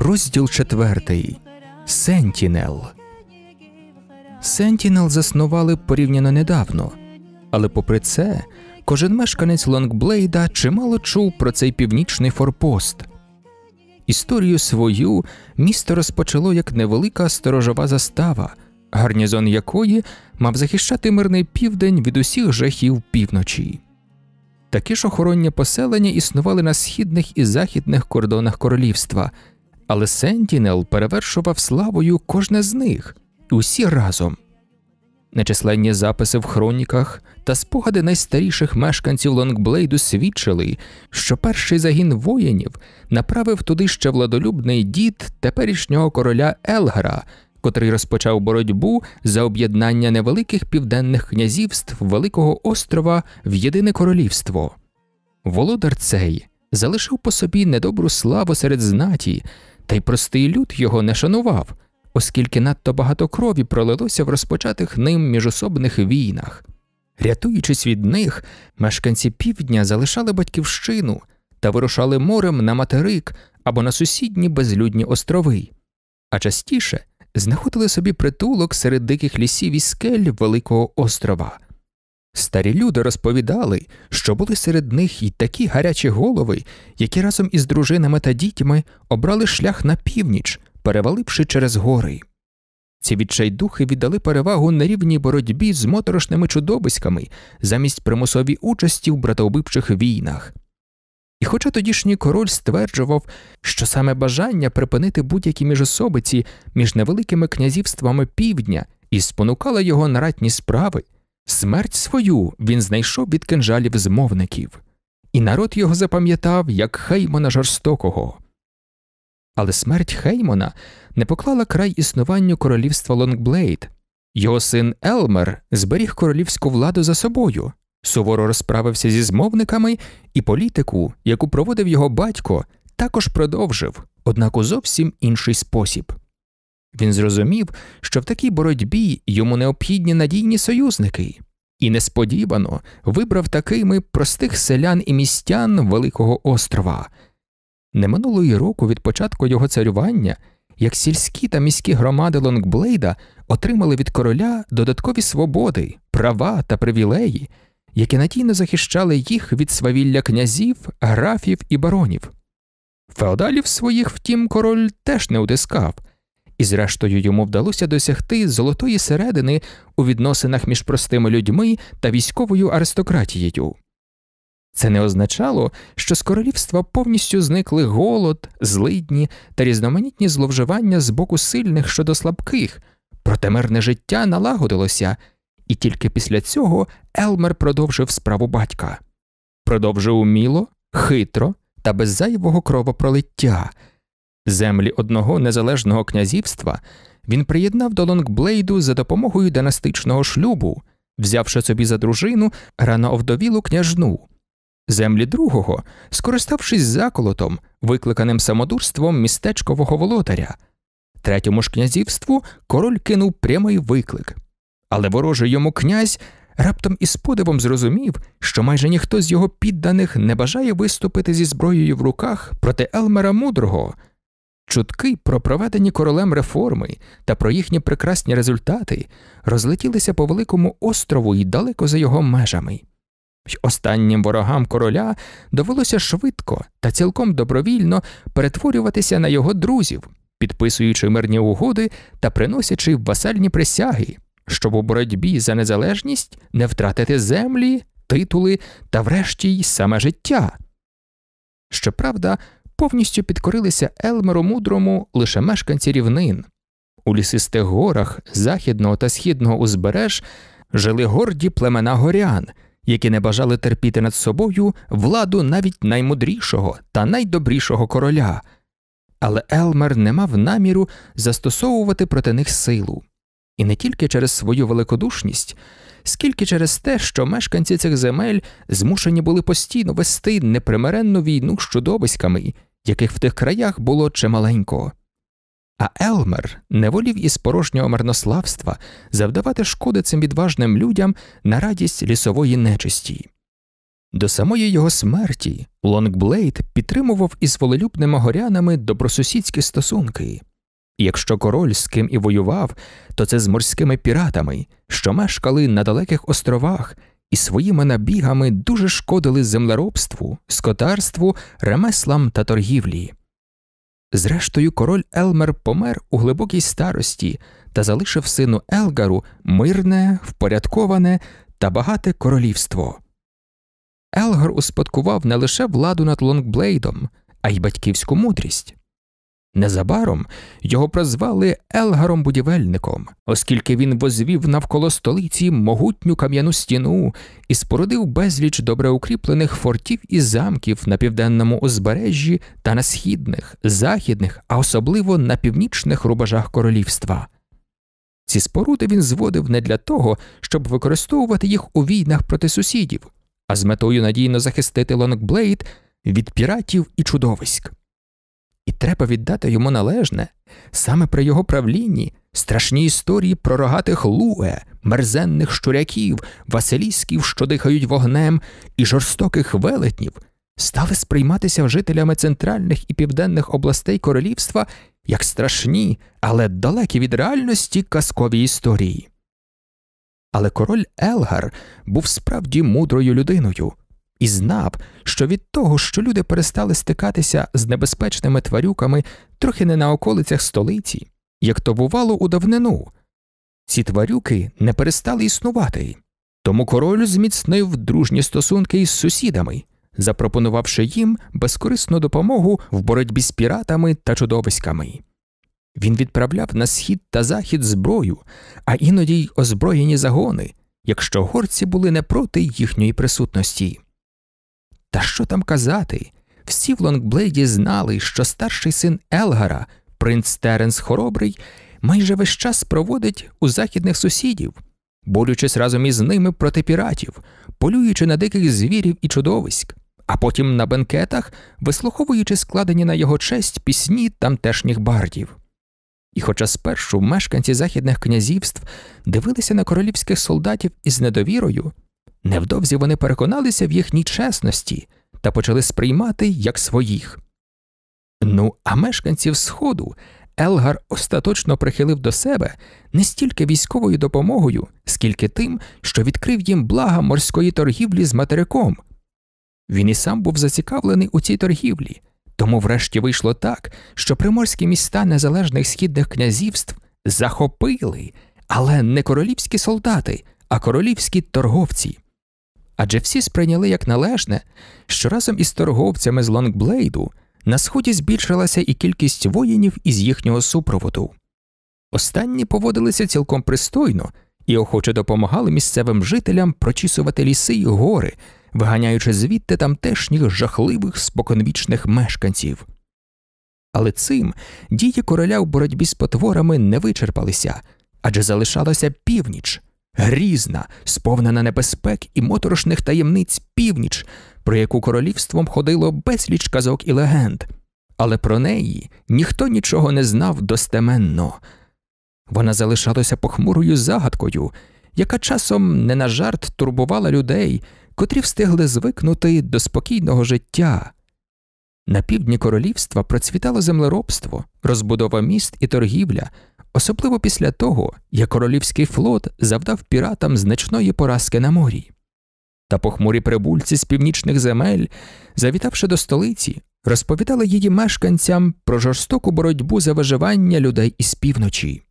Розділ четвертий Сентінел. Сентінел заснували порівняно недавно. Але попри це, кожен мешканець Лонгблейда чимало чув про цей північний форпост. Історію свою місто розпочало як невелика сторожова застава, гарнізон якої мав захищати мирний південь від усіх жахів півночі. Такі ж охоронні поселення існували на східних і західних кордонах королівства але Сентінел перевершував славою кожне з них, усі разом. Нечисленні записи в хроніках та спогади найстаріших мешканців Лонгблейду свідчили, що перший загін воїнів направив туди ще владолюбний дід теперішнього короля Елгара, котрий розпочав боротьбу за об'єднання невеликих південних князівств Великого острова в єдине королівство. Володар цей залишив по собі недобру славу серед знаті та й простий люд його не шанував, оскільки надто багато крові пролилося в розпочатих ним міжособних війнах. Рятуючись від них, мешканці півдня залишали батьківщину та вирушали морем на материк або на сусідні безлюдні острови, а частіше знаходили собі притулок серед диких лісів і скель Великого острова. Старі люди розповідали, що були серед них і такі гарячі голови, які разом із дружинами та дітьми обрали шлях на північ, переваливши через гори. Ці відчайдухи віддали перевагу нерівній боротьбі з моторошними чудовиськами замість примусовій участі в братовбивчих війнах. І хоча тодішній король стверджував, що саме бажання припинити будь-які міжособиці між невеликими князівствами півдня і спонукало його на ратні справи. Смерть свою він знайшов від кинжалів змовників, і народ його запам'ятав як Хеймона жорстокого. Але смерть Хеймона не поклала край існуванню королівства Лонгблейд. Його син Елмер зберіг королівську владу за собою, суворо розправився зі змовниками, і політику, яку проводив його батько, також продовжив, однак у зовсім інший спосіб. Він зрозумів, що в такій боротьбі йому необхідні надійні союзники, і несподівано вибрав такими простих селян і містян Великого острова. Не минуло й року від початку його царювання, як сільські та міські громади Лонгблейда отримали від короля додаткові свободи, права та привілеї, які надійно захищали їх від свавілля князів, графів і баронів. Феодалів своїх, втім, король теж не утискав і, зрештою, йому вдалося досягти золотої середини у відносинах між простими людьми та військовою аристократією. Це не означало, що з королівства повністю зникли голод, злидні та різноманітні зловживання з боку сильних щодо слабких, проте мирне життя налагодилося, і тільки після цього Елмер продовжив справу батька. Продовжив уміло, хитро та без зайвого кровопролиття. Землі одного незалежного князівства він приєднав до Лонгблейду за допомогою династичного шлюбу, взявши собі за дружину рано овдовілу княжну. Землі другого, скориставшись заколотом, викликаним самодурством містечкового володаря. Третьому ж князівству король кинув прямий виклик. Але ворожий йому князь раптом із подивом зрозумів, що майже ніхто з його підданих не бажає виступити зі зброєю в руках проти Елмера Мудрого, Чутки про проведені королем реформи та про їхні прекрасні результати розлетілися по великому острову і далеко за його межами. Останнім ворогам короля довелося швидко та цілком добровільно перетворюватися на його друзів, підписуючи мирні угоди та приносячи васальні присяги, щоб у боротьбі за незалежність не втратити землі, титули та, врешті, й саме життя. Щоправда, повністю підкорилися Елмеру мудрому лише мешканці рівнин. У лісистих горах західного та східного узбереж жили горді племена горян, які не бажали терпіти над собою владу навіть наймудрішого та найдобрішого короля. Але Елмер не мав наміру застосовувати проти них силу, і не тільки через свою великодушність, скільки через те, що мешканці цих земель змушені були постійно вести непримиренну війну з чудовиськами яких в тих краях було чималенько. А Елмер не волів із порожнього марнославства завдавати шкоди цим відважним людям на радість лісової нечисті. До самої його смерті Лонгблейд підтримував із волелюбними горянами добросусідські стосунки, якщо король з ким і воював, то це з морськими піратами, що мешкали на далеких островах і своїми набігами дуже шкодили землеробству, скотарству, ремеслам та торгівлі. Зрештою, король Елмер помер у глибокій старості та залишив сину Елгару мирне, впорядковане та багате королівство. Елгар успадкував не лише владу над Лонгблейдом, а й батьківську мудрість. Незабаром його прозвали Елгаром будівельником, оскільки він возвів навколо столиці могутню кам'яну стіну і спорудив безліч добре укріплених фортів і замків на південному узбережжі та на східних, західних, а особливо на північних рубежах королівства. Ці споруди він зводив не для того, щоб використовувати їх у війнах проти сусідів, а з метою надійно захистити Лонгблейд від піратів і чудовиськ. І треба віддати йому належне саме при його правлінні страшні історії про рогатих луе, мерзенних щуряків, василісків, що дихають вогнем, і жорстоких велетнів стали сприйматися жителями центральних і південних областей королівства як страшні, але далекі від реальності казкові історії. Але король Елгар був справді мудрою людиною і знав, що від того, що люди перестали стикатися з небезпечними тварюками трохи не на околицях столиці, як то бувало у давнину, ці тварюки не перестали існувати, тому король зміцнив дружні стосунки із сусідами, запропонувавши їм безкорисну допомогу в боротьбі з піратами та чудовиськами. Він відправляв на схід та захід зброю, а іноді й озброєні загони, якщо горці були не проти їхньої присутності. Та що там казати? Всі в Лонгблейді знали, що старший син Елгара, принц Теренс Хоробрий, майже весь час проводить у західних сусідів, борючись разом із ними проти піратів, полюючи на диких звірів і чудовиськ, а потім на бенкетах, вислуховуючи складені на його честь пісні тамтешніх бардів. І, хоча спершу мешканці західних князівств дивилися на королівських солдатів із недовірою, Невдовзі вони переконалися в їхній чесності та почали сприймати як своїх. Ну, а мешканців Сходу Елгар остаточно прихилив до себе не стільки військовою допомогою, скільки тим, що відкрив їм блага морської торгівлі з материком. Він і сам був зацікавлений у цій торгівлі, тому врешті вийшло так, що приморські міста незалежних східних князівств захопили, але не королівські солдати, а королівські торговці адже всі сприйняли як належне, що разом із торговцями з Лонгблейду на сході збільшилася і кількість воїнів із їхнього супроводу. Останні поводилися цілком пристойно і охоче допомагали місцевим жителям прочісувати ліси й гори, виганяючи звідти тамтешніх жахливих споконвічних мешканців. Але цим дії короля в боротьбі з потворами не вичерпалися адже залишалася північ грізна, сповнена небезпек і моторошних таємниць північ, про яку королівством ходило безліч казок і легенд, але про неї ніхто нічого не знав достеменно. Вона залишалася похмурою загадкою, яка часом не на жарт турбувала людей, котрі встигли звикнути до спокійного життя. На півдні королівства процвітало землеробство, розбудова міст і торгівля особливо після того, як королівський флот завдав піратам значної поразки на морі. Та похмурі прибульці з північних земель, завітавши до столиці, розповідали її мешканцям про жорстоку боротьбу за виживання людей із півночі.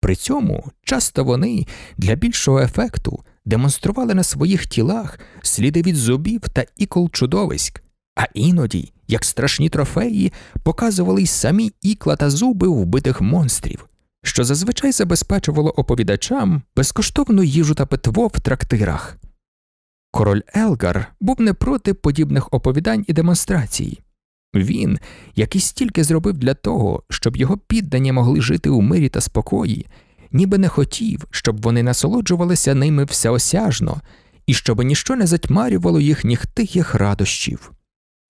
При цьому часто вони для більшого ефекту демонстрували на своїх тілах сліди від зубів та ікол чудовиськ, а іноді, як страшні трофеї, показували й самі ікла та зуби вбитих монстрів що зазвичай забезпечувало оповідачам безкоштовну їжу та питво в трактирах. Король Елгар був не проти подібних оповідань і демонстрацій. Він, як і стільки зробив для того, щоб його піддані могли жити у мирі та спокої, ніби не хотів, щоб вони насолоджувалися ними всеосяжно і щоб ніщо не затьмарювало їхніх тихих радощів.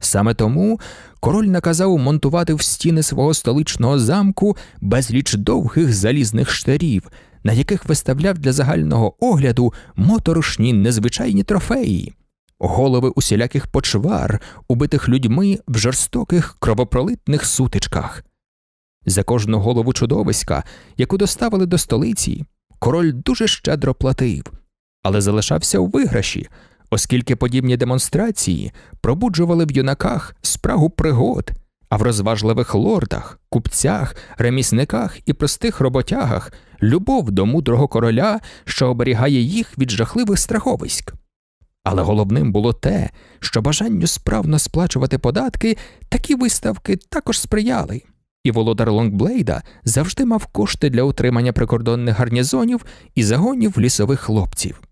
Саме тому король наказав монтувати в стіни свого столичного замку безліч довгих залізних штарів, на яких виставляв для загального огляду моторошні незвичайні трофеї, голови усіляких почвар, убитих людьми в жорстоких кровопролитних сутичках. За кожну голову чудовиська, яку доставили до столиці, король дуже щедро платив, але залишався у виграші оскільки подібні демонстрації пробуджували в юнаках спрагу пригод, а в розважливих лордах, купцях, ремісниках і простих роботягах любов до мудрого короля, що оберігає їх від жахливих страховиськ. Але головним було те, що бажанню справно сплачувати податки такі виставки також сприяли. І володар Лонгблейда завжди мав кошти для утримання прикордонних гарнізонів і загонів лісових хлопців.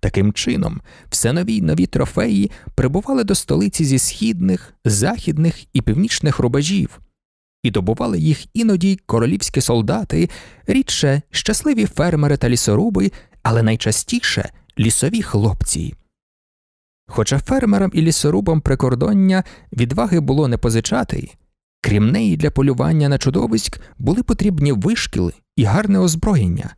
Таким чином, все нові й нові трофеї прибували до столиці зі східних, західних і північних рубежів, і добували їх іноді королівські солдати, рідше щасливі фермери та лісоруби, але найчастіше лісові хлопці. Хоча фермерам і лісорубам прикордоння відваги було не позичати, крім неї для полювання на чудовиськ були потрібні вишкіли і гарне озброєння.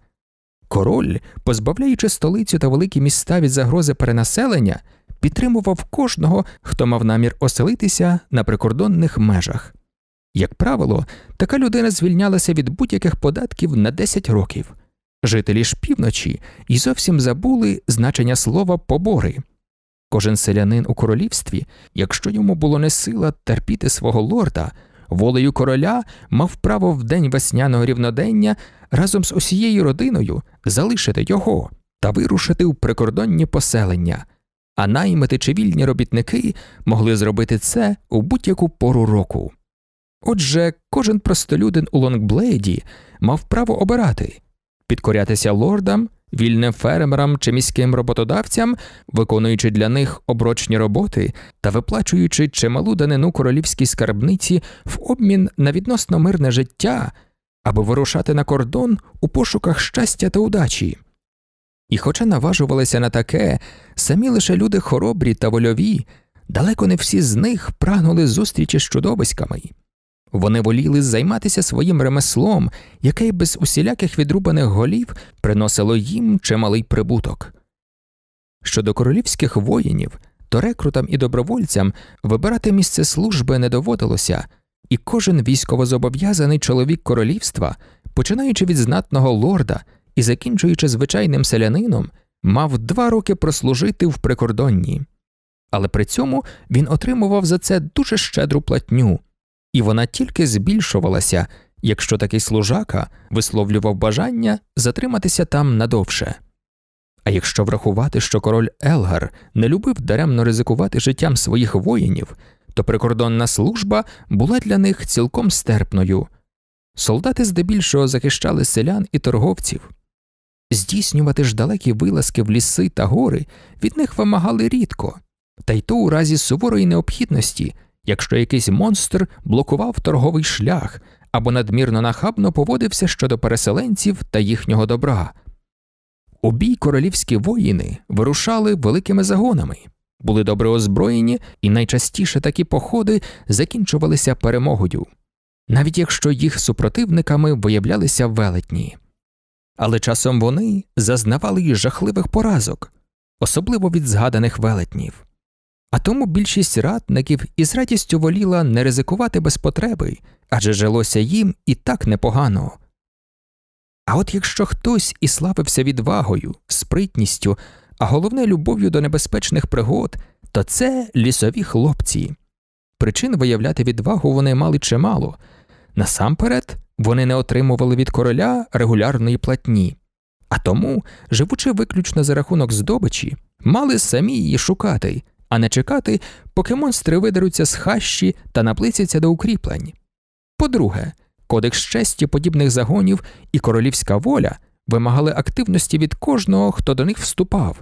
Король, позбавляючи столицю та великі міста від загрози перенаселення, підтримував кожного, хто мав намір оселитися на прикордонних межах. Як правило, така людина звільнялася від будь-яких податків на 10 років. Жителі ж півночі і зовсім забули значення слова побори. Кожен селянин у королівстві, якщо йому було не сила терпіти свого лорда, волею короля мав право в день весняного рівнодення разом з усією родиною залишити його та вирушити в прикордонні поселення, а наймити чи вільні робітники могли зробити це у будь-яку пору року. Отже, кожен простолюдин у Лонгблейді мав право обирати підкорятися лордам Вільним фермерам чи міським роботодавцям, виконуючи для них оброчні роботи та виплачуючи чималу данину королівській скарбниці в обмін на відносно мирне життя, аби вирушати на кордон у пошуках щастя та удачі. І, хоча наважувалися на таке, самі лише люди хоробрі та вольові, далеко не всі з них прагнули зустрічі з чудовиськами. Вони воліли займатися своїм ремеслом, яке без усіляких відрубаних голів приносило їм чималий прибуток. Щодо королівських воїнів, то рекрутам і добровольцям вибирати місце служби не доводилося, і кожен військовозобов'язаний чоловік королівства, починаючи від знатного лорда і закінчуючи звичайним селянином, мав два роки прослужити в прикордонні. Але при цьому він отримував за це дуже щедру платню і вона тільки збільшувалася, якщо такий служака висловлював бажання затриматися там надовше. А якщо врахувати, що король Елгар не любив даремно ризикувати життям своїх воїнів, то прикордонна служба була для них цілком стерпною. Солдати здебільшого захищали селян і торговців. Здійснювати ж далекі вилазки в ліси та гори від них вимагали рідко, та й то у разі суворої необхідності, якщо якийсь монстр блокував торговий шлях або надмірно нахабно поводився щодо переселенців та їхнього добра. У бій королівські воїни вирушали великими загонами, були добре озброєні, і найчастіше такі походи закінчувалися перемогою, навіть якщо їх супротивниками виявлялися велетні. Але часом вони зазнавали й жахливих поразок, особливо від згаданих велетнів. А тому більшість ратників із радістю воліла не ризикувати без потреби, адже жилося їм і так непогано. А от якщо хтось і славився відвагою, спритністю, а головне любов'ю до небезпечних пригод, то це лісові хлопці. Причин виявляти відвагу вони мали чимало. Насамперед, вони не отримували від короля регулярної платні, а тому, живучи виключно за рахунок здобичі, мали самі її шукати, а не чекати, поки монстри видеруться з хащі та наплицяться до укріплень. По-друге, кодекс честі подібних загонів і королівська воля вимагали активності від кожного, хто до них вступав.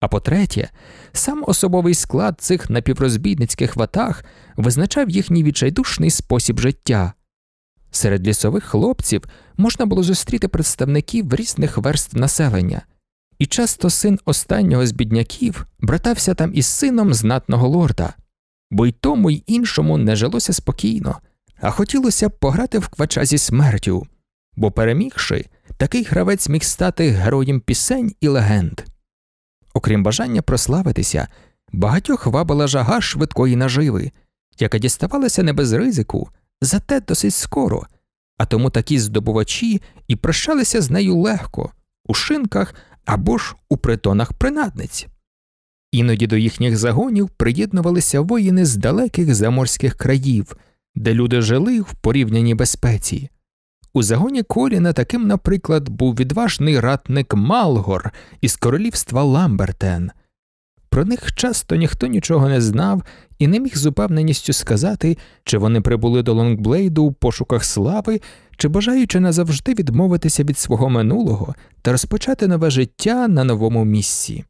А по-третє, сам особовий склад цих напіврозбійницьких ватах визначав їхній відчайдушний спосіб життя. Серед лісових хлопців можна було зустріти представників різних верств населення, і часто син останнього з бідняків братався там із сином знатного лорда, бо й тому, й іншому не жилося спокійно, а хотілося б пограти в квача зі смертю, бо, перемігши, такий гравець міг стати героєм пісень і легенд. Окрім бажання прославитися, багатьох вабила жага швидкої наживи, яка діставалася не без ризику, зате досить скоро, а тому такі здобувачі і прощалися з нею легко, у шинках або ж у притонах принадниць. Іноді до їхніх загонів приєднувалися воїни з далеких заморських країв, де люди жили в порівняній безпеці. У загоні Коліна таким, наприклад, був відважний ратник Малгор із королівства Ламбертен. Про них часто ніхто нічого не знав і не міг з упевненістю сказати, чи вони прибули до Лонгблейду у пошуках слави, чи бажаючи назавжди відмовитися від свого минулого та розпочати нове життя на новому місці.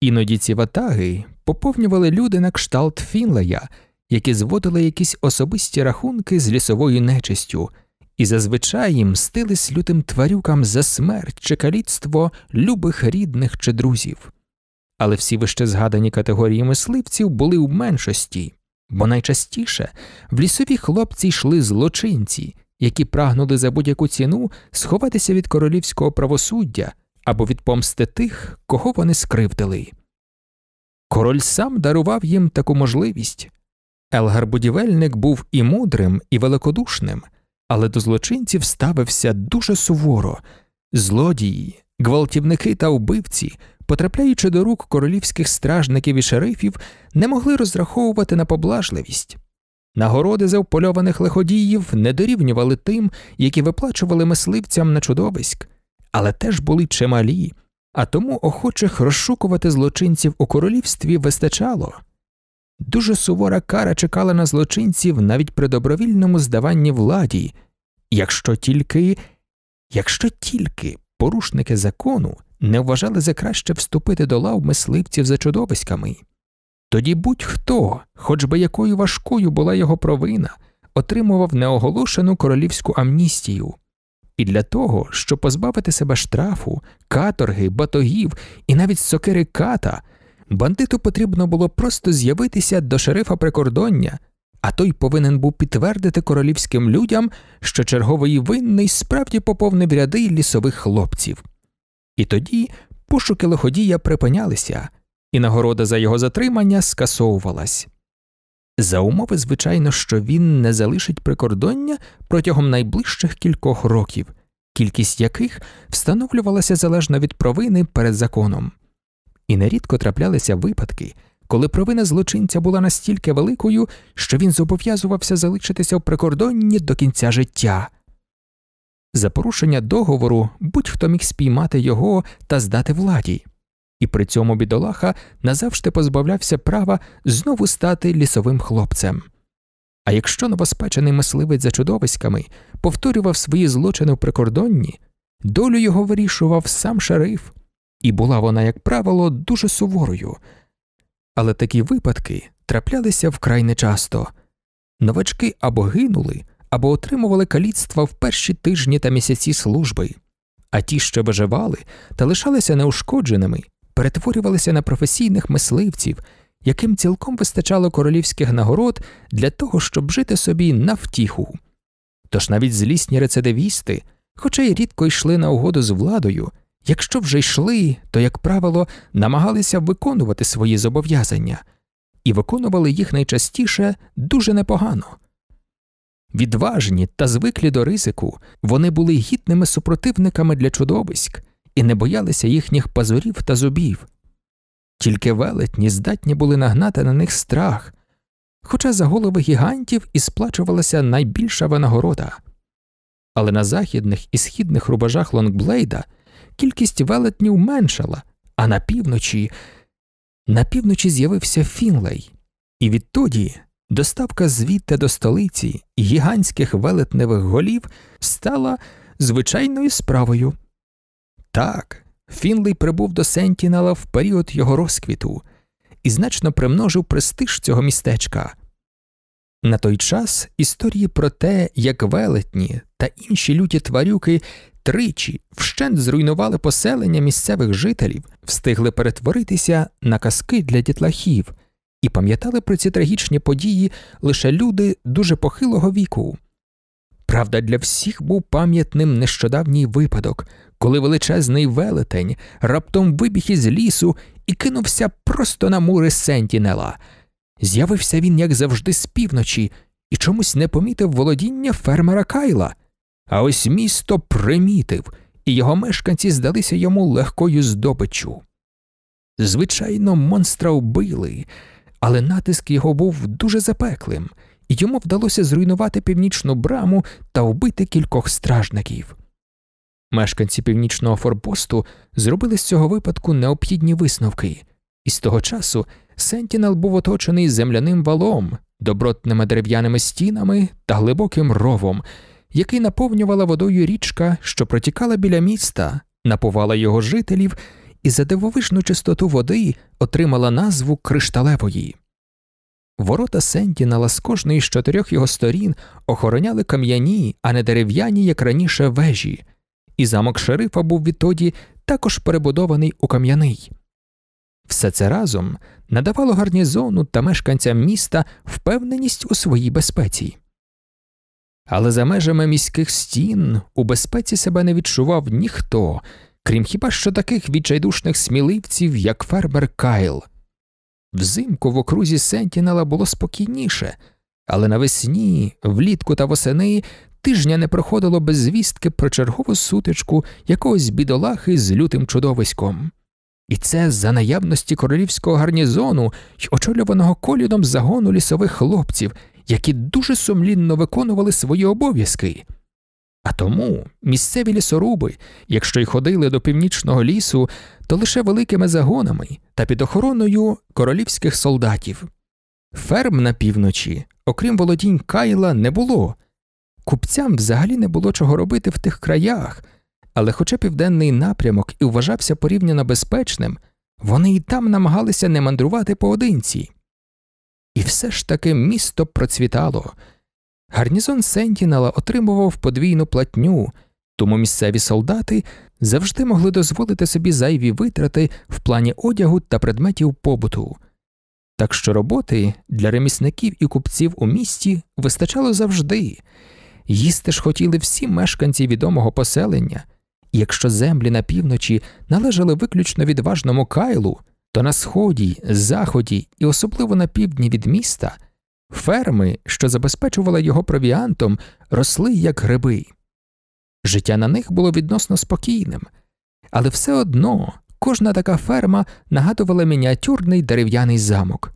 Іноді ці ватаги поповнювали люди на кшталт Фінлея, які зводили якісь особисті рахунки з лісовою нечистю і зазвичай їм стились лютим тварюкам за смерть чи каліцтво любих рідних чи друзів. Але всі вище згадані категорії мисливців були в меншості, бо найчастіше в лісові хлопці йшли злочинці, які прагнули за будь-яку ціну сховатися від королівського правосуддя або від помсти тих, кого вони скривдили. Король сам дарував їм таку можливість. Елгар будівельник був і мудрим, і великодушним, але до злочинців ставився дуже суворо злодії, гвалтівники та вбивці. Потрапляючи до рук королівських стражників і шерифів, не могли розраховувати на поблажливість. Нагороди за впольованих лиходіїв не дорівнювали тим, які виплачували мисливцям на чудовиськ, але теж були чималі, а тому охочих розшукувати злочинців у королівстві вистачало. Дуже сувора кара чекала на злочинців навіть при добровільному здаванні владі, якщо тільки, якщо тільки порушники закону не вважали за краще вступити до лав мисливців за чудовиськами. Тоді будь-хто, хоч би якою важкою була його провина, отримував неоголошену королівську амністію. І для того, щоб позбавити себе штрафу, каторги, батогів і навіть сокири ката, бандиту потрібно було просто з'явитися до шерифа прикордоння, а той повинен був підтвердити королівським людям, що черговий винний справді поповнив ряди лісових хлопців. І тоді пошуки лиходія припинялися і нагорода за його затримання скасовувалась. За умови, звичайно, що він не залишить прикордоння протягом найближчих кількох років, кількість яких встановлювалася залежно від провини перед законом, і нерідко траплялися випадки, коли провина злочинця була настільки великою, що він зобов'язувався залишитися в прикордонні до кінця життя. За порушення договору будь-хто міг спіймати його та здати владі і при цьому бідолаха назавжди позбавлявся права знову стати лісовим хлопцем. А якщо новоспечений мисливець за чудовиськами повторював свої злочини в прикордонні, долю його вирішував сам шериф, і була вона, як правило, дуже суворою. Але такі випадки траплялися вкрай нечасто новачки або гинули, або отримували каліцтва в перші тижні та місяці служби, а ті, що виживали та лишалися неушкодженими, перетворювалися на професійних мисливців, яким цілком вистачало королівських нагород для того, щоб жити собі на втіху. Тож навіть злісні рецидивісти, хоча й рідко йшли на угоду з владою, якщо вже йшли, то, як правило, намагалися виконувати свої зобов'язання і виконували їх найчастіше дуже непогано. Відважні та звиклі до ризику, вони були гідними супротивниками для чудовиськ, і не боялися їхніх пазурів та зубів. Тільки велетні здатні були нагнати на них страх, хоча за голови гігантів і сплачувалася найбільша винагорода. Але на західних і східних рубежах Лонгблейда кількість велетнів меншала, а на півночі на півночі з'явився Фінлей, і відтоді доставка звідти до столиці і гігантських велетневих голів стала звичайною справою. Так, Фінлей прибув до Сентінела в період його розквіту і значно примножив престиж цього містечка. На той час історії про те, як велетні та інші люті тварюки тричі вщент зруйнували поселення місцевих жителів, встигли перетворитися на казки для дітлахів і пам'ятали про ці трагічні події лише люди дуже похилого віку. Правда, для всіх був пам'ятним нещодавній випадок, коли величезний велетень раптом вибіг із лісу і кинувся просто на мури Сентінела. З'явився він, як завжди, з півночі і чомусь не помітив володіння фермера Кайла. А ось місто примітив, і його мешканці здалися йому легкою здобиччю. Звичайно, монстра вбили, але натиск його був дуже запеклим, і йому вдалося зруйнувати північну браму та вбити кількох стражників. Мешканці північного форпосту зробили з цього випадку необхідні висновки, і з того часу Сентінел був оточений земляним валом, добротними дерев'яними стінами та глибоким ровом, який наповнювала водою річка, що протікала біля міста, напувала його жителів і за дивовижну чистоту води отримала назву кришталевої. Ворота Сентінела з кожної з чотирьох його сторін охороняли кам'яні, а не дерев'яні, як раніше, вежі і замок шерифа був відтоді також перебудований у кам'яний. Все це разом надавало гарнізону та мешканцям міста впевненість у своїй безпеці. Але за межами міських стін у безпеці себе не відчував ніхто, крім хіба що таких відчайдушних сміливців, як фермер Кайл. Взимку в окрузі Сентінела було спокійніше. Але навесні, влітку та восени тижня не проходило без звістки про чергову сутичку якогось бідолахи з лютим чудовиськом. І це за наявності королівського гарнізону й очолюваного коліном загону лісових хлопців, які дуже сумлінно виконували свої обов'язки. А тому місцеві лісоруби, якщо й ходили до північного лісу, то лише великими загонами та під охороною королівських солдатів. Ферм на півночі окрім володінь Кайла, не було. Купцям взагалі не було чого робити в тих краях, але хоча південний напрямок і вважався порівняно безпечним, вони і там намагалися не мандрувати поодинці. І все ж таки місто процвітало. Гарнізон Сентінела отримував подвійну платню, тому місцеві солдати завжди могли дозволити собі зайві витрати в плані одягу та предметів побуту. Так що роботи для ремісників і купців у місті вистачало завжди, їсти ж хотіли всі мешканці відомого поселення, і якщо землі на півночі належали виключно відважному кайлу, то на сході, заході і особливо на півдні від міста ферми, що забезпечували його провіантом, росли як гриби. Життя на них було відносно спокійним, але все одно Кожна така ферма нагадувала мініатюрний дерев'яний замок.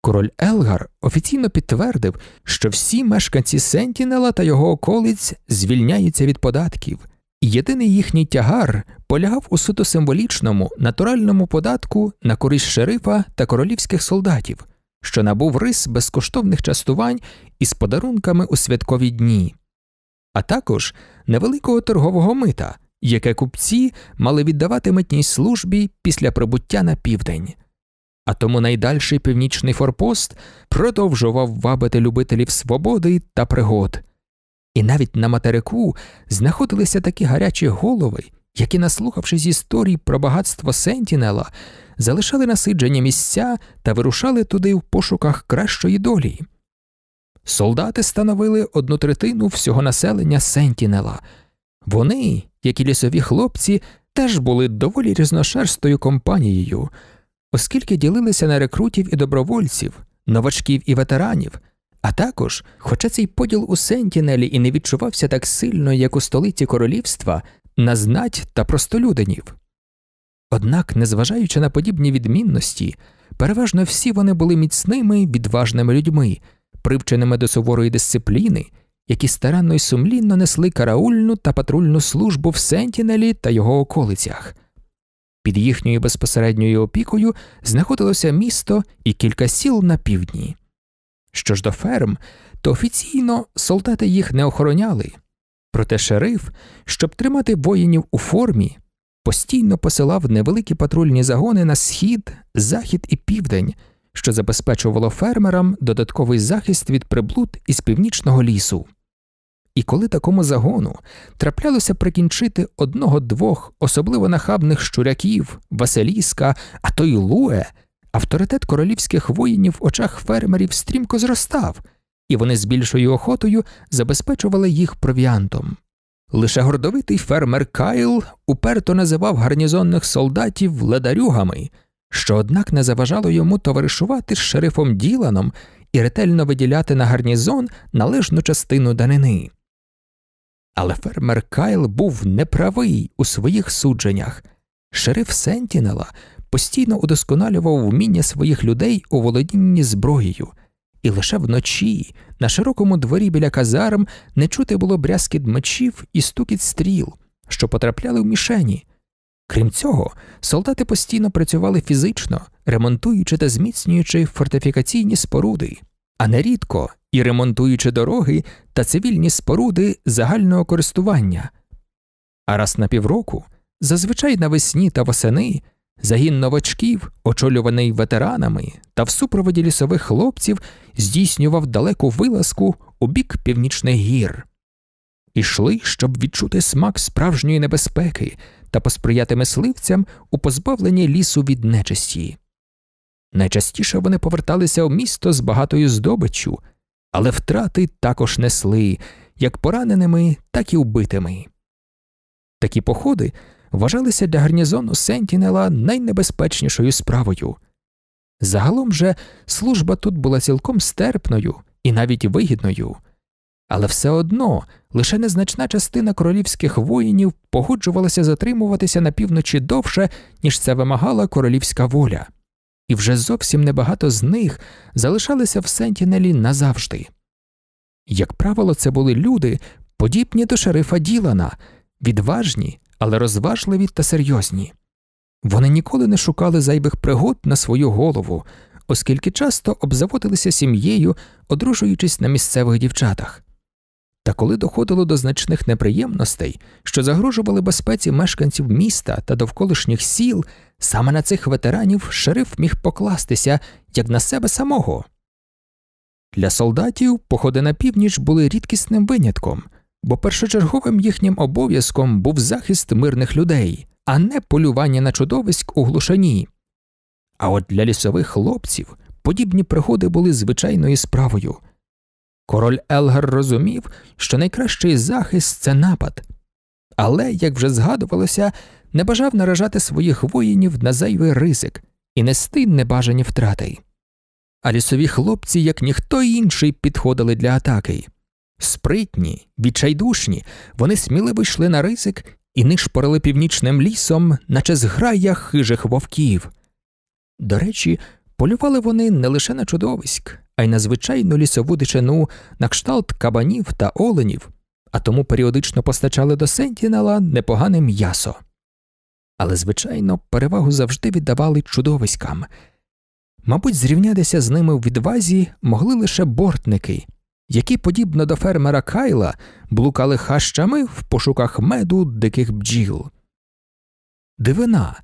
Король Елгар офіційно підтвердив, що всі мешканці Сентінела та його околиць звільняються від податків, і єдиний їхній тягар полягав у суто символічному натуральному податку на користь шерифа та королівських солдатів, що набув рис безкоштовних частувань із подарунками у святкові дні, а також невеликого торгового мита, яке купці мали віддавати митній службі після прибуття на південь. А тому найдальший північний форпост продовжував вабити любителів свободи та пригод. І навіть на материку знаходилися такі гарячі голови, які, наслухавшись історій про багатство Сентінела, залишали насиджені місця та вирушали туди в пошуках кращої долі. Солдати становили одну третину всього населення Сентінела – вони, як і лісові хлопці, теж були доволі різношерстою компанією, оскільки ділилися на рекрутів і добровольців, новачків і ветеранів. А також, хоча цей поділ у Сентінелі і не відчувався так сильно, як у столиці королівства, на знать та простолюденів. Однак, незважаючи на подібні відмінності, переважно всі вони були міцними відважними людьми, привченими до суворої дисципліни які старанно й сумлінно несли караульну та патрульну службу в Сентінелі та його околицях. Під їхньою безпосередньою опікою знаходилося місто і кілька сіл на півдні. Що ж до ферм, то офіційно солдати їх не охороняли, проте шериф, щоб тримати воїнів у формі, постійно посилав невеликі патрульні загони на схід, захід і південь що забезпечувало фермерам додатковий захист від приблуд із північного лісу. І коли такому загону траплялося прикінчити одного-двох особливо нахабних щуряків, Василіска, а то й Луе, авторитет королівських воїнів в очах фермерів стрімко зростав, і вони з більшою охотою забезпечували їх провіантом. Лише гордовитий фермер Кайл уперто називав гарнізонних солдатів ледарюгами, що, однак, не заважало йому товаришувати з шерифом Діланом і ретельно виділяти на гарнізон належну частину данини. Але фермер Кайл був неправий у своїх судженнях. Шериф Сентінела постійно удосконалював вміння своїх людей у володінні зброєю, і лише вночі на широкому дворі біля казарм не чути було брязкіт мечів і стукіт стріл, що потрапляли в мішені, Крім цього, солдати постійно працювали фізично, ремонтуючи та зміцнюючи фортифікаційні споруди, а нерідко і ремонтуючи дороги та цивільні споруди загального користування. А раз на півроку, зазвичай навесні та восени, загін новачків, очолюваний ветеранами та в супроводі лісових хлопців, здійснював далеку вилазку у бік північних гір. Ішли, щоб відчути смак справжньої небезпеки та посприяти мисливцям у позбавленні лісу від нечисті. Найчастіше вони поверталися в місто з багатою здобиччю, але втрати також несли як пораненими, так і вбитими. Такі походи вважалися для гарнізону Сентінела найнебезпечнішою справою. Загалом же служба тут була цілком стерпною і навіть вигідною але все одно лише незначна частина королівських воїнів погоджувалася затримуватися на півночі довше, ніж це вимагала королівська воля, і вже зовсім небагато з них залишалися в Сентінелі назавжди. Як правило, це були люди, подібні до шерифа Ділана, відважні, але розважливі та серйозні. Вони ніколи не шукали зайвих пригод на свою голову, оскільки часто обзаводилися сім'єю, одружуючись на місцевих дівчатах. Та коли доходило до значних неприємностей, що загрожували безпеці мешканців міста та довколишніх сіл, саме на цих ветеранів шериф міг покластися як на себе самого. Для солдатів походи на північ були рідкісним винятком, бо першочерговим їхнім обов'язком був захист мирних людей, а не полювання на чудовиськ у глушані. А от для лісових хлопців подібні приходи були звичайною справою. Король Елгар розумів, що найкращий захист це напад, але, як вже згадувалося, не бажав наражати своїх воїнів на зайвий ризик і нести небажані втрати. А лісові хлопці, як ніхто інший, підходили для атаки. Спритні, відчайдушні, вони сміливо йшли на ризик і нишпорили північним лісом, наче зграя хижих вовків. До речі, полювали вони не лише на чудовиськ, а й на звичайну лісову дичину на кшталт кабанів та оленів, а тому періодично постачали до Сентінела непогане м'ясо. Але, звичайно, перевагу завжди віддавали чудовиськам. Мабуть, зрівнятися з ними в відвазі могли лише бортники, які, подібно до фермера Кайла, блукали хащами в пошуках меду диких бджіл. Дивина,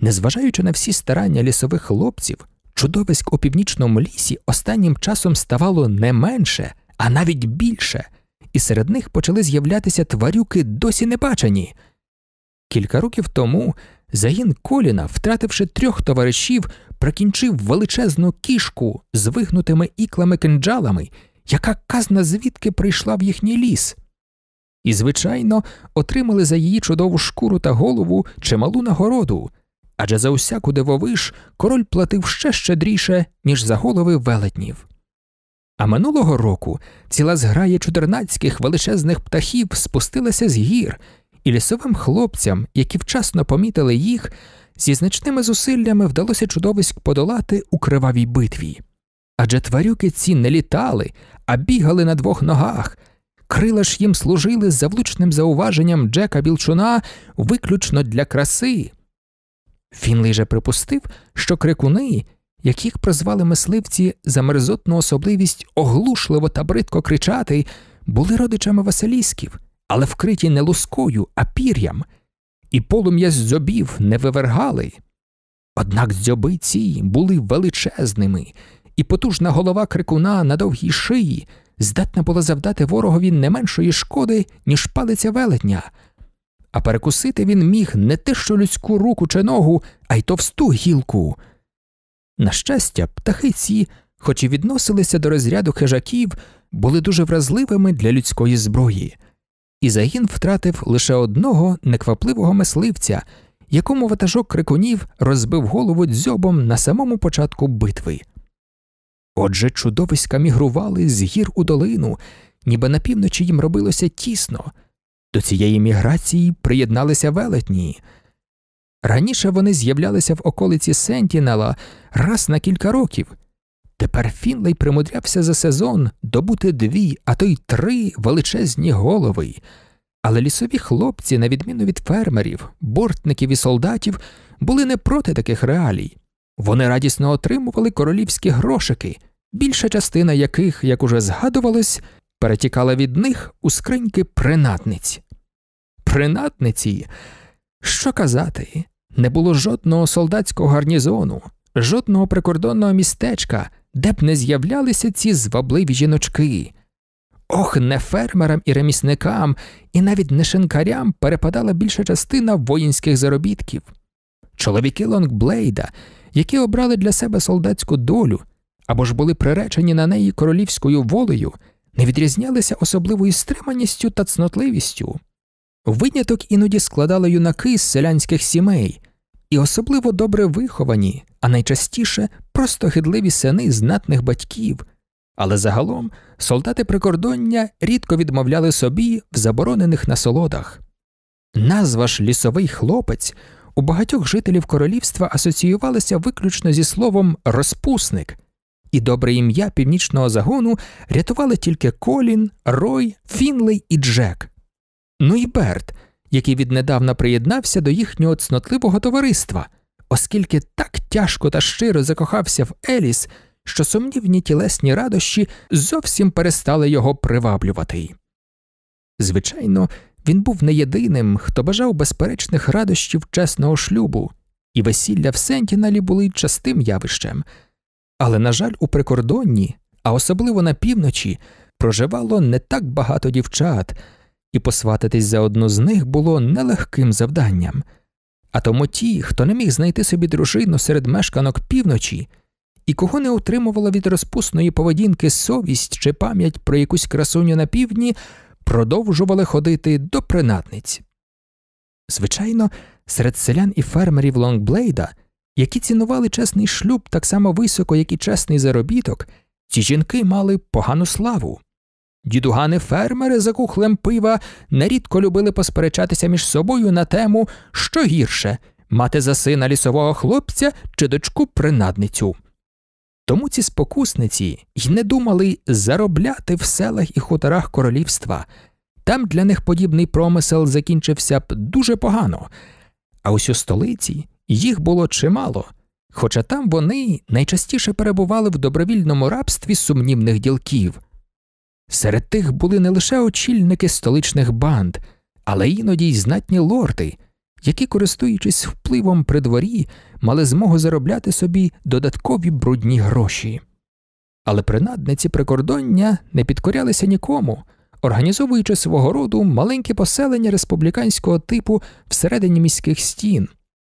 незважаючи на всі старання лісових хлопців, чудовиськ у північному лісі останнім часом ставало не менше, а навіть більше, і серед них почали з'являтися тварюки досі небачені. Кілька років тому загін коліна, втративши трьох товаришів, прикінчив величезну кішку з вигнутими іклами кинджалами, яка казна звідки прийшла в їхній ліс. І, звичайно, отримали за її чудову шкуру та голову чималу нагороду адже за усяку дивовиш король платив ще щедріше, ніж за голови велетнів. А минулого року ціла зграя чудернацьких величезних птахів спустилася з гір, і лісовим хлопцям, які вчасно помітили їх, зі значними зусиллями вдалося чудовиськ подолати у кривавій битві. Адже тварюки ці не літали, а бігали на двох ногах. Крила ж їм служили за влучним зауваженням Джека Білчуна виключно для краси. Фінлей же припустив, що крикуни, яких прозвали мисливці за мерзотну особливість оглушливо та бридко кричати, були родичами Василісків, але вкриті не лускою, а пір'ям, і полум'я з дзьобів не вивергали. Однак дзьоби ці були величезними, і потужна голова крикуна на довгій шиї здатна була завдати ворогові не меншої шкоди, ніж палиця велетня а перекусити він міг не те що людську руку чи ногу, а й товсту гілку. На щастя, птахи ці, хоч і відносилися до розряду хижаків, були дуже вразливими для людської зброї, і загін втратив лише одного неквапливого мисливця, якому ватажок крикунів розбив голову дзьобом на самому початку битви. Отже, чудовиська мігрували з гір у долину, ніби на півночі їм робилося тісно. До цієї міграції приєдналися велетні. Раніше вони з'являлися в околиці Сентінела раз на кілька років. Тепер Фінлей примудрявся за сезон добути дві, а то й три величезні голови. Але лісові хлопці, на відміну від фермерів, бортників і солдатів, були не проти таких реалій. Вони радісно отримували королівські грошики, більша частина яких, як уже згадувалось, перетікала від них у скриньки принадниць. Принадниці, що казати, не було жодного солдатського гарнізону, жодного прикордонного містечка, де б не з'являлися ці звабливі жіночки. Ох, не фермерам і ремісникам, і навіть не шинкарям перепадала більша частина воїнських заробітків. Чоловіки Лонгблейда, які обрали для себе солдатську долю або ж були приречені на неї королівською волею, не відрізнялися особливою стриманістю та цнотливістю. Виняток іноді складали юнаки з селянських сімей і особливо добре виховані, а найчастіше просто гидливі сини знатних батьків, але загалом солдати прикордоння рідко відмовляли собі в заборонених насолодах. Назва ж лісовий хлопець у багатьох жителів королівства асоціювалася виключно зі словом розпусник і добре ім'я північного загону рятували тільки Колін, Рой, Фінлей і Джек. Ну і Берт, який віднедавна приєднався до їхнього цнотливого товариства, оскільки так тяжко та щиро закохався в Еліс, що сумнівні тілесні радощі зовсім перестали його приваблювати. Звичайно, він був не єдиним, хто бажав безперечних радощів чесного шлюбу, і весілля в Сентіналі були частим явищем. Але, на жаль, у прикордонні, а особливо на півночі, проживало не так багато дівчат, і посвататись за одну з них було нелегким завданням. А тому ті, хто не міг знайти собі дружину серед мешканок півночі, і кого не утримувала від розпусної поведінки совість чи пам'ять про якусь красуню на півдні, продовжували ходити до принадниць. Звичайно, серед селян і фермерів Лонгблейда які цінували чесний шлюб так само високо, як і чесний заробіток, ці жінки мали погану славу. Дідугани фермери за кухлем пива нерідко любили посперечатися між собою на тему, що гірше мати за сина лісового хлопця чи дочку принадницю. Тому ці спокусниці й не думали заробляти в селах і хуторах королівства. Там для них подібний промисел закінчився б дуже погано, а ось у столиці їх було чимало, хоча там вони найчастіше перебували в добровільному рабстві сумнівних ділків. Серед тих були не лише очільники столичних банд, але іноді й знатні лорди, які, користуючись впливом при дворі, мали змогу заробляти собі додаткові брудні гроші. Але принадниці прикордоння не підкорялися нікому, організовуючи свого роду маленькі поселення республіканського типу всередині міських стін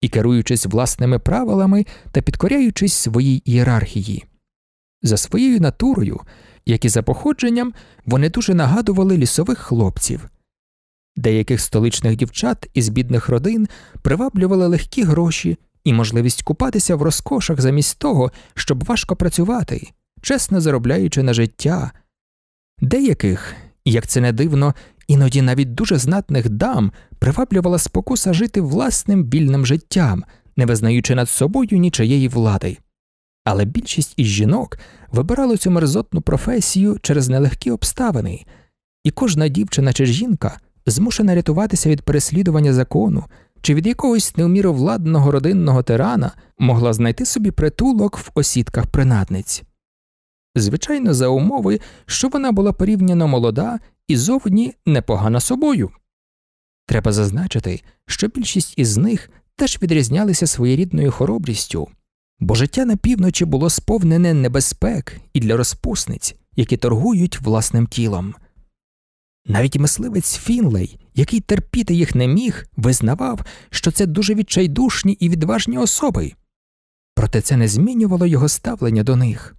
і керуючись власними правилами та підкоряючись своїй ієрархії. За своєю натурою, як і за походженням, вони дуже нагадували лісових хлопців. Деяких столичних дівчат із бідних родин приваблювали легкі гроші і можливість купатися в розкошах замість того, щоб важко працювати, чесно заробляючи на життя. Деяких, як це не дивно, Іноді навіть дуже знатних дам приваблювала спокуса жити власним вільним життям, не визнаючи над собою нічиєї влади. Але більшість із жінок вибирало цю мерзотну професію через нелегкі обставини, і кожна дівчина чи жінка змушена рятуватися від переслідування закону чи від якогось неуміровладного родинного тирана могла знайти собі притулок в осідках принадниць звичайно, за умови, що вона була порівняно молода і зовні непогана собою. Треба зазначити, що більшість із них теж відрізнялися своєрідною хоробрістю, бо життя на півночі було сповнене небезпек і для розпусниць, які торгують власним тілом. Навіть мисливець Фінлей, який терпіти їх не міг, визнавав, що це дуже відчайдушні і відважні особи, проте це не змінювало його ставлення до них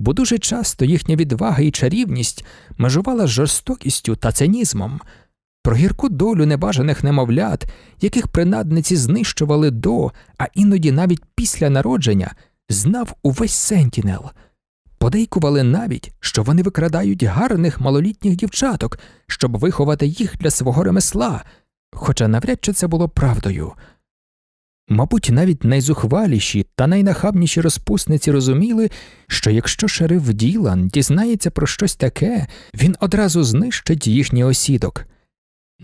бо дуже часто їхня відвага і чарівність межувала з жорстокістю та цинізмом, про гірку долю небажаних немовлят, яких принадниці знищували до, а іноді навіть після народження, знав увесь Сентінел. Подейкували навіть, що вони викрадають гарних малолітніх дівчаток, щоб виховати їх для свого ремесла, хоча навряд чи це було правдою. Мабуть, навіть найзухваліші та найнахабніші розпусниці розуміли, що якщо шериф Ділан дізнається про щось таке, він одразу знищить їхній осідок.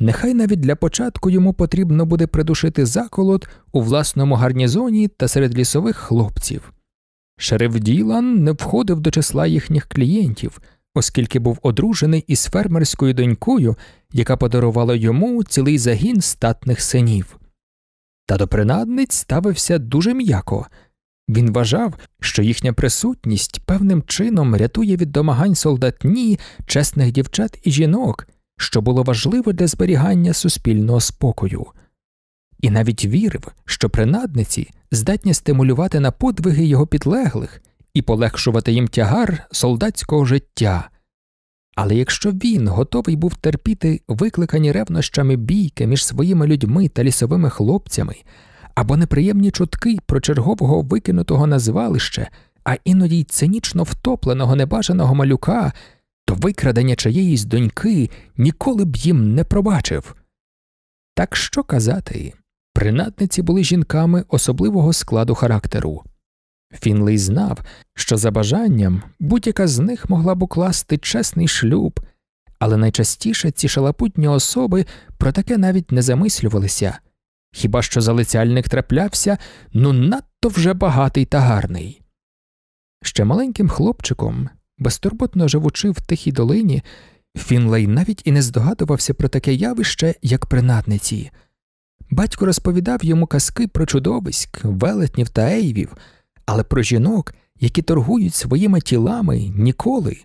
Нехай навіть для початку йому потрібно буде придушити заколот у власному гарнізоні та серед лісових хлопців. Шериф Ділан не входив до числа їхніх клієнтів, оскільки був одружений із фермерською донькою, яка подарувала йому цілий загін статних синів та до принадниць ставився дуже м'яко. Він вважав, що їхня присутність певним чином рятує від домагань солдатні, чесних дівчат і жінок, що було важливо для зберігання суспільного спокою, і навіть вірив, що принадниці здатні стимулювати на подвиги його підлеглих і полегшувати їм тягар солдатського життя, але якщо він готовий був терпіти викликані ревнощами бійки між своїми людьми та лісовими хлопцями, або неприємні чутки про чергового викинутого на звалище, а іноді й цинічно втопленого небажаного малюка, то викрадення чиєїсь доньки ніколи б їм не пробачив. Так що казати, принадниці були жінками особливого складу характеру. Фінлей знав, що за бажанням будь-яка з них могла б укласти чесний шлюб, але найчастіше ці шалапутні особи про таке навіть не замислювалися, хіба що залицяльник траплявся ну надто вже багатий та гарний. Ще маленьким хлопчиком, безтурботно живучи в тихій долині, Фінлей навіть і не здогадувався про таке явище, як принадниці. Батько розповідав йому казки про чудовиськ, велетнів та ейвів але про жінок, які торгують своїми тілами ніколи.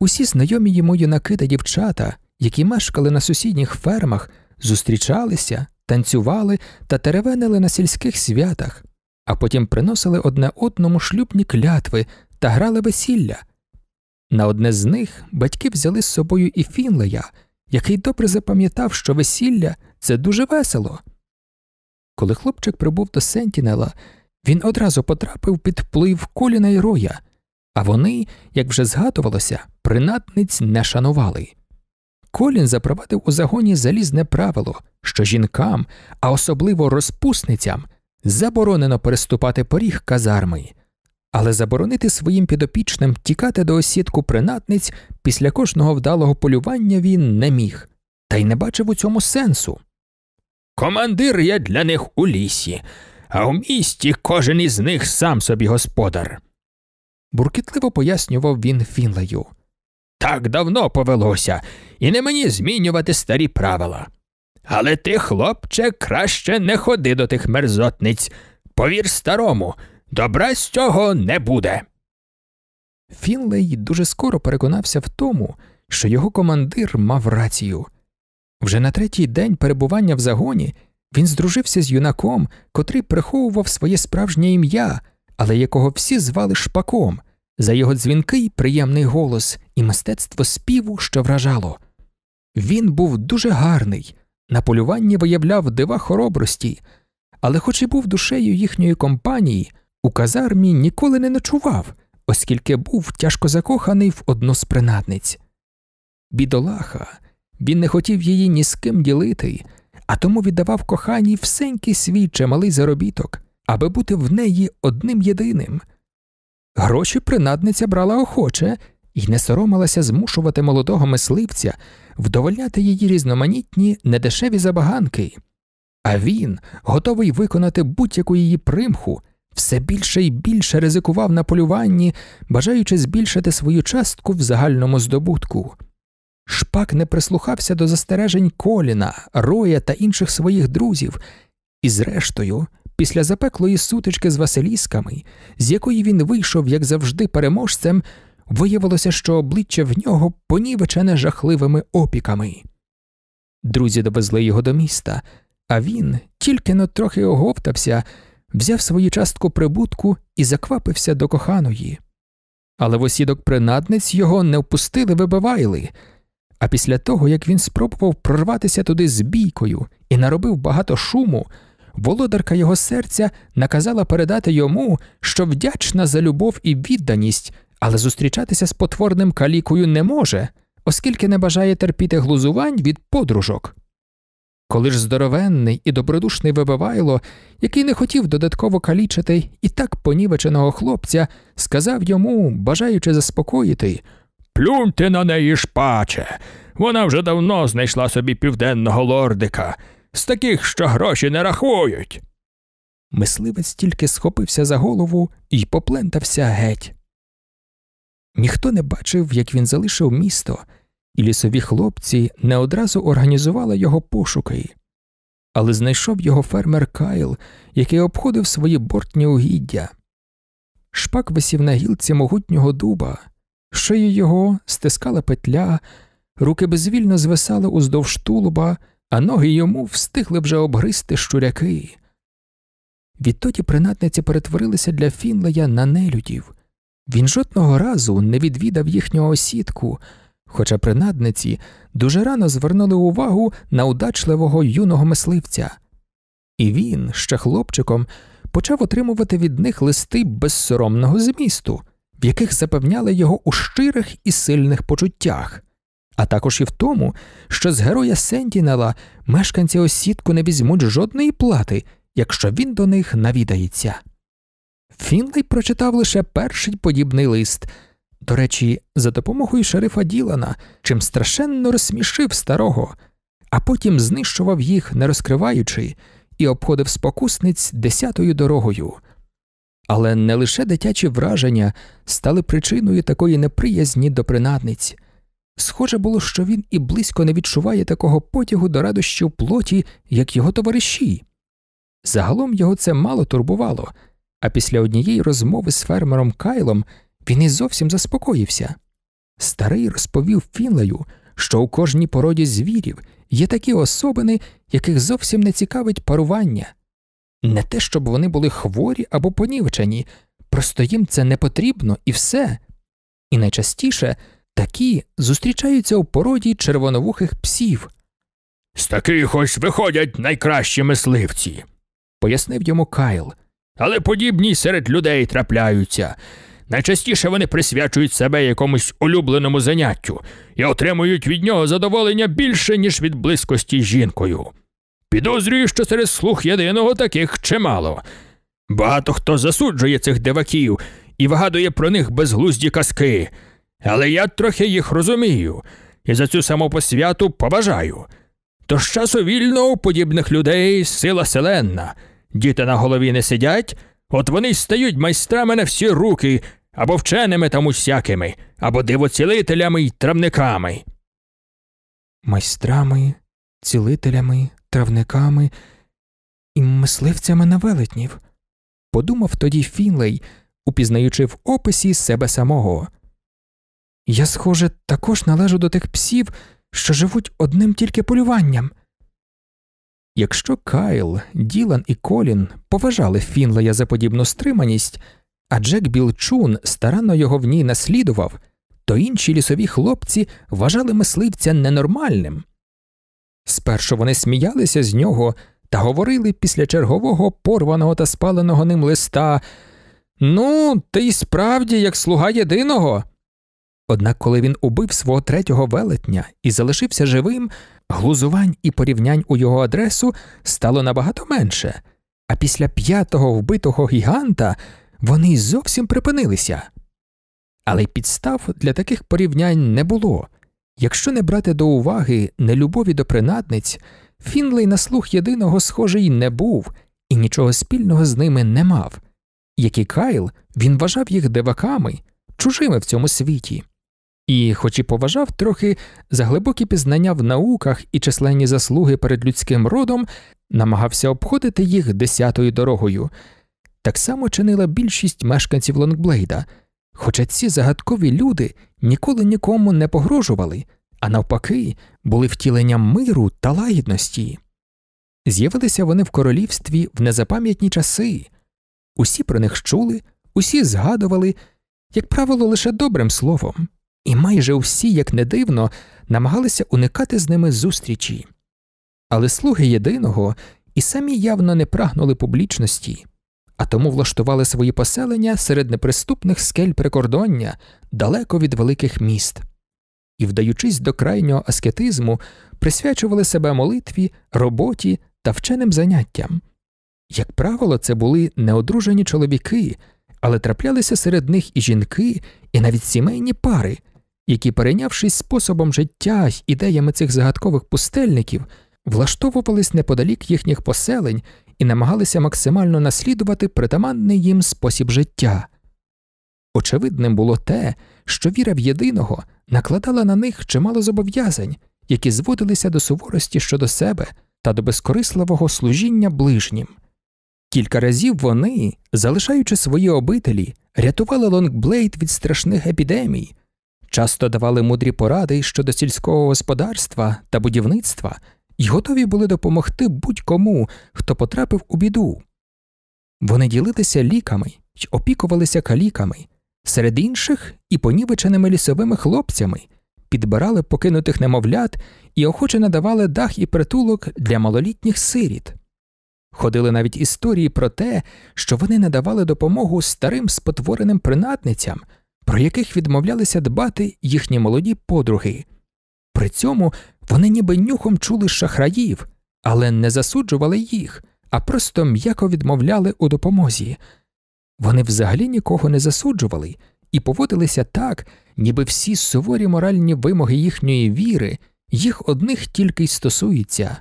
Усі знайомі йому юнаки та дівчата, які мешкали на сусідніх фермах, зустрічалися, танцювали та теревенили на сільських святах, а потім приносили одне одному шлюбні клятви та грали весілля. На одне з них батьки взяли з собою і Фінлея, який добре запам'ятав, що весілля це дуже весело. Коли хлопчик прибув до Сентінела, він одразу потрапив під вплив коліна й роя, а вони, як вже згадувалося, принадниць не шанували. Колін запровадив у загоні залізне правило, що жінкам, а особливо розпусницям, заборонено переступати поріг казарми, але заборонити своїм підопічним тікати до осідку принадниць після кожного вдалого полювання він не міг, та й не бачив у цьому сенсу. Командир я для них у лісі а у місті кожен із них сам собі господар. Буркітливо пояснював він Фінлею. Так давно повелося, і не мені змінювати старі правила. Але ти, хлопче, краще не ходи до тих мерзотниць. Повір старому, добра з цього не буде. Фінлей дуже скоро переконався в тому, що його командир мав рацію. Вже на третій день перебування в загоні він здружився з юнаком, котрий приховував своє справжнє ім'я, але якого всі звали шпаком, за його дзвінкий приємний голос і мистецтво співу, що вражало. Він був дуже гарний, на полюванні виявляв дива хоробрості, але, хоч і був душею їхньої компанії, у казармі ніколи не ночував, оскільки був тяжко закоханий в одну з принадниць. Бідолаха, він не хотів її ні з ким ділити а тому віддавав коханій всенький свій чималий заробіток, аби бути в неї одним єдиним. Гроші принадниця брала охоче і не соромилася змушувати молодого мисливця вдовольняти її різноманітні недешеві забаганки, а він, готовий виконати будь-яку її примху, все більше і більше ризикував на полюванні, бажаючи збільшити свою частку в загальному здобутку. Шпак не прислухався до застережень коліна, роя та інших своїх друзів, і, зрештою, після запеклої сутички з Василісками, з якої він вийшов, як завжди, переможцем, виявилося, що обличчя в нього понівечене жахливими опіками. Друзі довезли його до міста, а він тільки но трохи оговтався, взяв свою частку прибутку і заквапився до коханої. Але в осідок принадниць його не впустили вибивайли. А після того, як він спробував прорватися туди з бійкою і наробив багато шуму, володарка його серця наказала передати йому, що вдячна за любов і відданість, але зустрічатися з потворним калікою не може, оскільки не бажає терпіти глузувань від подружок. Коли ж здоровенний і добродушний вибивайло, який не хотів додатково калічити і так понівеченого хлопця, сказав йому, бажаючи заспокоїти, Плюньте на неї шпаче. Вона вже давно знайшла собі південного лордика, з таких, що гроші не рахують. Мисливець тільки схопився за голову і поплентався геть. Ніхто не бачив, як він залишив місто, і лісові хлопці не одразу організували його пошуки, але знайшов його фермер Кайл, який обходив свої бортні угіддя. Шпак висів на гілці могутнього дуба. Шию його стискала петля, руки безвільно звисали уздовж тулуба, а ноги йому встигли вже обгризти щуряки. Відтоді принадниці перетворилися для Фінлея на нелюдів. Він жодного разу не відвідав їхнього осідку, хоча принадниці дуже рано звернули увагу на удачливого юного мисливця, і він, ще хлопчиком, почав отримувати від них листи безсоромного змісту в яких запевняли його у щирих і сильних почуттях, а також і в тому, що з героя Сентінела мешканці осідку не візьмуть жодної плати, якщо він до них навідається. Фінлей прочитав лише перший подібний лист. До речі, за допомогою шерифа Ділана, чим страшенно розсмішив старого, а потім знищував їх, не розкриваючи, і обходив спокусниць десятою дорогою. Але не лише дитячі враження стали причиною такої неприязні до принадниць. Схоже було, що він і близько не відчуває такого потягу до радощів плоті, як його товариші. Загалом його це мало турбувало, а після однієї розмови з фермером Кайлом він і зовсім заспокоївся. Старий розповів Фінлею, що у кожній породі звірів є такі особини, яких зовсім не цікавить парування, не те, щоб вони були хворі або понівчені, просто їм це не потрібно і все. І найчастіше такі зустрічаються у породі червоновухих псів. З таких ось виходять найкращі мисливці, пояснив йому Кайл. Але подібні серед людей трапляються. Найчастіше вони присвячують себе якомусь улюбленому заняттю і отримують від нього задоволення більше, ніж від близькості з жінкою. Підозрюю, що серед слух єдиного таких чимало. Багато хто засуджує цих диваків і вигадує про них безглузді казки, але я трохи їх розумію і за цю самопосвяту поважаю. Тож часу вільно у подібних людей сила селенна. Діти на голові не сидять, от вони стають майстрами на всі руки або вченими там усякими, або дивоцілителями й травниками. Майстрами, цілителями, травниками і мисливцями на велетнів, подумав тоді Фінлей, упізнаючи в описі себе самого. Я, схоже, також належу до тих псів, що живуть одним тільки полюванням. Якщо Кайл, Ділан і Колін поважали Фінлея за подібну стриманість, а Джек Білчун старанно його в ній наслідував, то інші лісові хлопці вважали мисливця ненормальним. Спершу вони сміялися з нього та говорили після чергового порваного та спаленого ним листа Ну, ти й справді як слуга єдиного. Однак, коли він убив свого третього велетня і залишився живим, глузувань і порівнянь у його адресу стало набагато менше, а після п'ятого вбитого гіганта вони зовсім припинилися. Але підстав для таких порівнянь не було. Якщо не брати до уваги нелюбові до принадниць, Фінлей на слух єдиного схожий не був і нічого спільного з ними не мав. Як і Кайл, він вважав їх диваками, чужими в цьому світі. І, хоч і поважав трохи за глибокі пізнання в науках і численні заслуги перед людським родом, намагався обходити їх десятою дорогою. Так само чинила більшість мешканців Лонгблейда – Хоча ці загадкові люди ніколи нікому не погрожували, а навпаки, були втіленням миру та лагідності. З'явилися вони в королівстві в незапам'ятні часи, усі про них чули, усі згадували, як правило, лише добрим словом, і майже усі, як не дивно, намагалися уникати з ними зустрічі. Але слуги єдиного і самі явно не прагнули публічності а тому влаштували свої поселення серед неприступних скель прикордоння далеко від великих міст і, вдаючись до крайнього аскетизму, присвячували себе молитві, роботі та вченим заняттям. Як правило, це були неодружені чоловіки, але траплялися серед них і жінки, і навіть сімейні пари, які, перейнявшись способом життя й ідеями цих загадкових пустельників, влаштовувались неподалік їхніх поселень і намагалися максимально наслідувати притаманний їм спосіб життя. Очевидним було те, що віра в єдиного накладала на них чимало зобов'язань, які зводилися до суворості щодо себе та до безкорисливого служіння ближнім. Кілька разів вони, залишаючи свої обителі, рятували Лонгблейд від страшних епідемій, часто давали мудрі поради щодо сільського господарства та будівництва і готові були допомогти будь-кому, хто потрапив у біду. Вони ділилися ліками й опікувалися каліками, серед інших і понівеченими лісовими хлопцями, підбирали покинутих немовлят і охоче надавали дах і притулок для малолітніх сиріт. Ходили навіть історії про те, що вони надавали допомогу старим спотвореним принадницям, про яких відмовлялися дбати їхні молоді подруги. При цьому вони ніби нюхом чули шахраїв, але не засуджували їх, а просто м'яко відмовляли у допомозі. Вони взагалі нікого не засуджували і поводилися так, ніби всі суворі моральні вимоги їхньої віри, їх одних тільки й стосуються.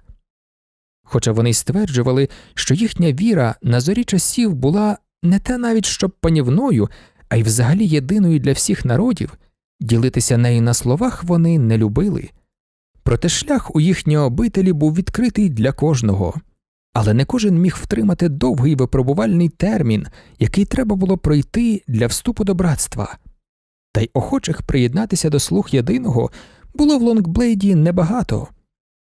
Хоча вони стверджували, що їхня віра на зорі часів була не те навіть щоб панівною, а й взагалі єдиною для всіх народів. Ділитися нею на словах вони не любили, проте шлях у їхній обителі був відкритий для кожного, але не кожен міг втримати довгий випробувальний термін, який треба було пройти для вступу до братства, та й охочих приєднатися до слуг єдиного було в Лонгблейді небагато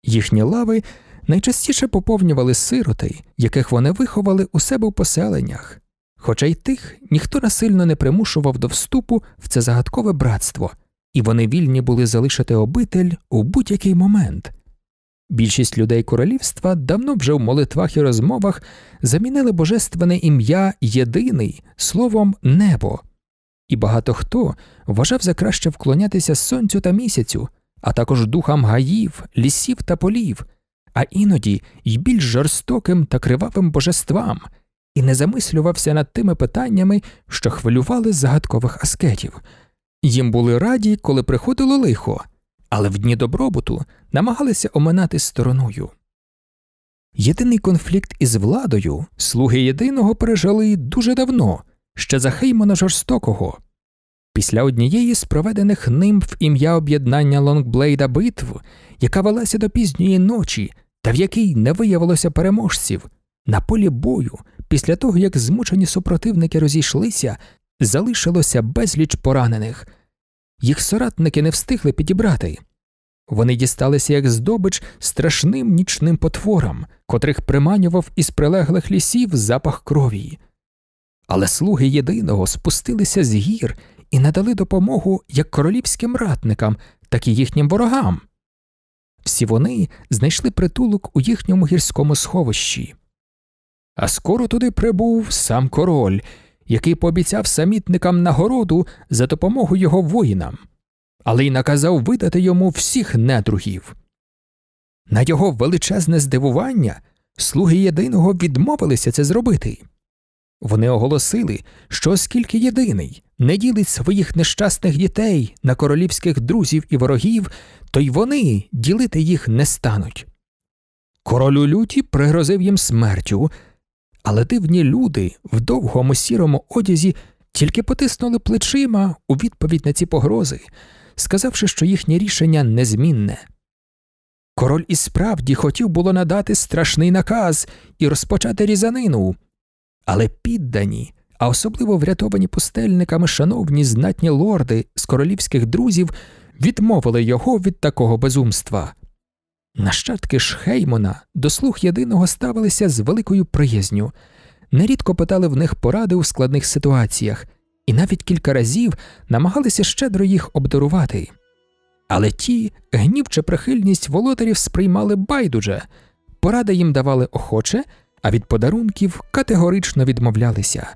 їхні лави найчастіше поповнювали сироти, яких вони виховали у себе в поселеннях хоча й тих ніхто насильно не примушував до вступу в це загадкове братство, і вони вільні були залишити обитель у будь-який момент. Більшість людей королівства давно вже в молитвах і розмовах замінили божественне ім'я єдиний словом небо, і багато хто вважав за краще вклонятися сонцю та місяцю, а також духам гаїв, лісів та полів, а іноді й більш жорстоким та кривавим божествам і не замислювався над тими питаннями, що хвилювали загадкових аскетів. Їм були раді, коли приходило лихо, але в дні добробуту намагалися оминати стороною. Єдиний конфлікт із владою слуги єдиного пережили дуже давно, ще за Хеймона жорстокого. Після однієї з проведених ним в ім'я об'єднання Лонгблейда битв, яка велася до пізньої ночі та в якій не виявилося переможців, на полі бою після того, як змучені супротивники розійшлися, залишилося безліч поранених. Їх соратники не встигли підібрати. Вони дісталися як здобич страшним нічним потворам, котрих приманював із прилеглих лісів запах крові. Але слуги єдиного спустилися з гір і надали допомогу як королівським ратникам, так і їхнім ворогам. Всі вони знайшли притулок у їхньому гірському сховищі. А скоро туди прибув сам король, який пообіцяв самітникам нагороду за допомогу його воїнам, але й наказав видати йому всіх недругів. На його величезне здивування слуги єдиного відмовилися це зробити. Вони оголосили, що оскільки єдиний не ділить своїх нещасних дітей на королівських друзів і ворогів, то й вони ділити їх не стануть. Король у люті пригрозив їм смертю але дивні люди в довгому сірому одязі тільки потиснули плечима у відповідь на ці погрози, сказавши, що їхнє рішення незмінне. Король і справді хотів було надати страшний наказ і розпочати різанину, але піддані, а особливо врятовані пустельниками шановні знатні лорди з королівських друзів відмовили його від такого безумства. Нащадки Шхеймона до слуг єдиного ставилися з великою приязню, нерідко питали в них поради у складних ситуаціях і навіть кілька разів намагалися щедро їх обдарувати. Але ті гнів чи прихильність володарів сприймали байдуже, поради їм давали охоче, а від подарунків категорично відмовлялися.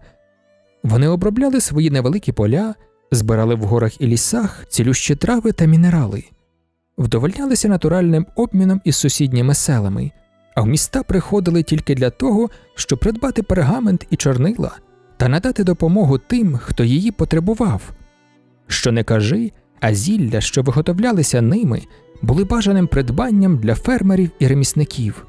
Вони обробляли свої невеликі поля, збирали в горах і лісах цілющі трави та мінерали вдовольнялися натуральним обміном із сусідніми селами, а в міста приходили тільки для того, щоб придбати пергамент і чорнила та надати допомогу тим, хто її потребував. Що не кажи, а зілля, що виготовлялися ними, були бажаним придбанням для фермерів і ремісників.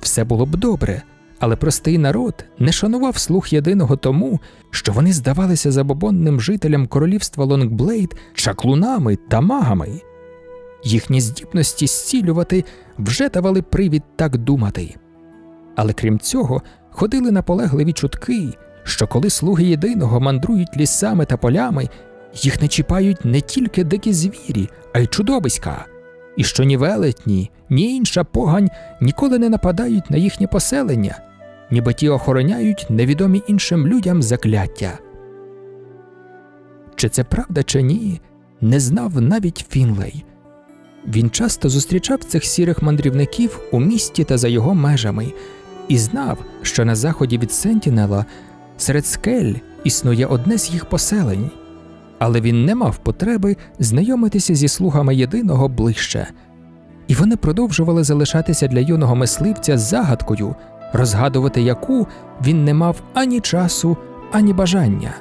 Все було б добре, але простий народ не шанував слух єдиного тому, що вони здавалися забобонним жителям королівства Лонгблейд чаклунами та магами їхні здібності зцілювати вже давали привід так думати. Але крім цього, ходили наполегливі чутки, що коли слуги єдиного мандрують лісами та полями, їх не чіпають не тільки дикі звірі, а й чудовиська, і що ні велетні, ні інша погань ніколи не нападають на їхнє поселення, ніби ті охороняють невідомі іншим людям закляття. Чи це правда, чи ні, не знав навіть Фінлей. Він часто зустрічав цих сірих мандрівників у місті та за його межами і знав, що на заході від Сентінела серед скель існує одне з їх поселень, але він не мав потреби знайомитися зі слугами єдиного ближче, і вони продовжували залишатися для юного мисливця загадкою, розгадувати яку він не мав ані часу, ані бажання.